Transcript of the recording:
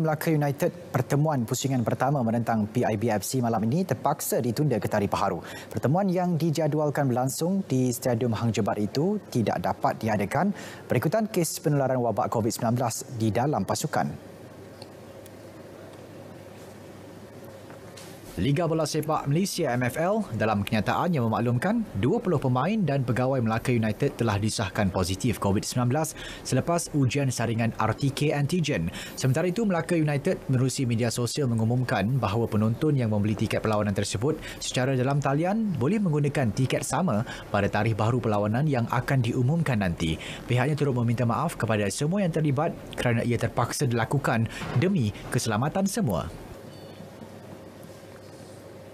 Melaka United pertemuan pusingan pertama menentang PIBFC malam ini terpaksa ditunda ke tarikh baharu. Pertemuan yang dijadualkan berlangsung di Stadium Hang Jebat itu tidak dapat diadakan berikutan kes penularan wabak COVID-19 di dalam pasukan. Liga Bola Sepak Malaysia MFL dalam kenyataan yang memaklumkan 20 pemain dan pegawai Melaka United telah disahkan positif COVID-19 selepas ujian saringan RTK antigen. Sementara itu, Melaka United menerusi media sosial mengumumkan bahawa penonton yang membeli tiket perlawanan tersebut secara dalam talian boleh menggunakan tiket sama pada tarikh baru perlawanan yang akan diumumkan nanti. Pihaknya turut meminta maaf kepada semua yang terlibat kerana ia terpaksa dilakukan demi keselamatan semua.